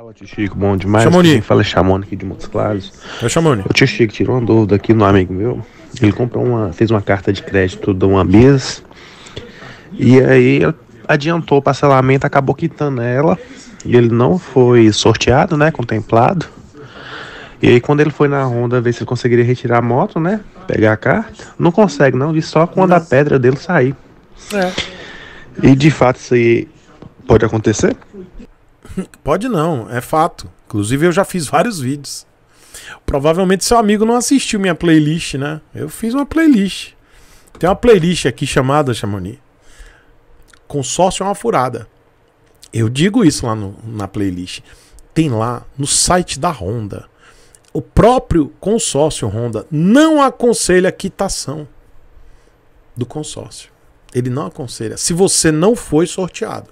Fala, tio Chico, bom demais. Chamoni. Quem fala é aqui de Montes Claros. É chamoni. O tio Chico tirou uma dúvida aqui no amigo meu. Ele comprou uma, fez uma carta de crédito de uma bis e aí adiantou o parcelamento, acabou quitando ela e ele não foi sorteado, né, contemplado. E aí quando ele foi na Honda ver se ele conseguiria retirar a moto, né, pegar a carta, não consegue não, e só quando a pedra dele sair. É. E de fato isso aí pode acontecer? Pode não, é fato. Inclusive eu já fiz vários vídeos. Provavelmente seu amigo não assistiu minha playlist, né? Eu fiz uma playlist. Tem uma playlist aqui chamada Chamoni. Consórcio é uma furada. Eu digo isso lá no, na playlist. Tem lá no site da Honda. O próprio consórcio Honda não aconselha quitação do consórcio. Ele não aconselha. Se você não foi sorteado.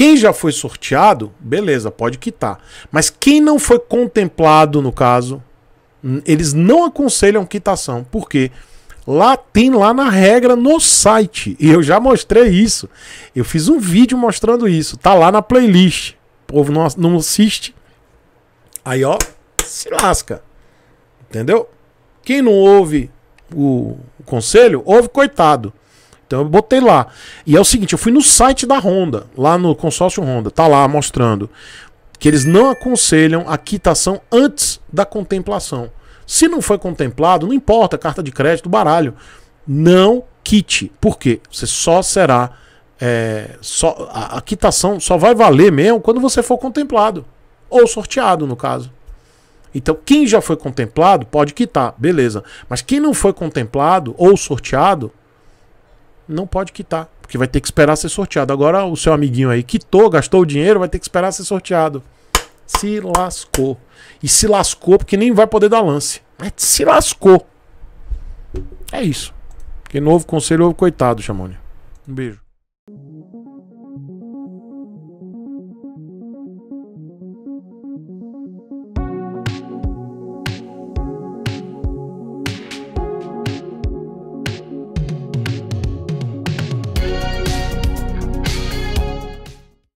Quem já foi sorteado, beleza, pode quitar. Mas quem não foi contemplado, no caso, eles não aconselham quitação. Por quê? Lá tem lá na regra no site. E eu já mostrei isso. Eu fiz um vídeo mostrando isso. Tá lá na playlist. O povo não, não assiste. Aí, ó, se lasca. Entendeu? Quem não ouve o, o conselho, ouve coitado. Então eu botei lá. E é o seguinte, eu fui no site da Honda, lá no consórcio Honda, tá lá mostrando que eles não aconselham a quitação antes da contemplação. Se não foi contemplado, não importa, carta de crédito, baralho. Não quite. Por quê? Você só será. É, só, a, a quitação só vai valer mesmo quando você for contemplado. Ou sorteado, no caso. Então, quem já foi contemplado pode quitar, beleza. Mas quem não foi contemplado ou sorteado, não pode quitar, porque vai ter que esperar ser sorteado. Agora o seu amiguinho aí quitou, gastou o dinheiro, vai ter que esperar ser sorteado. Se lascou. E se lascou porque nem vai poder dar lance. Mas se lascou. É isso. Que novo conselho, coitado, Chamônia. Um beijo.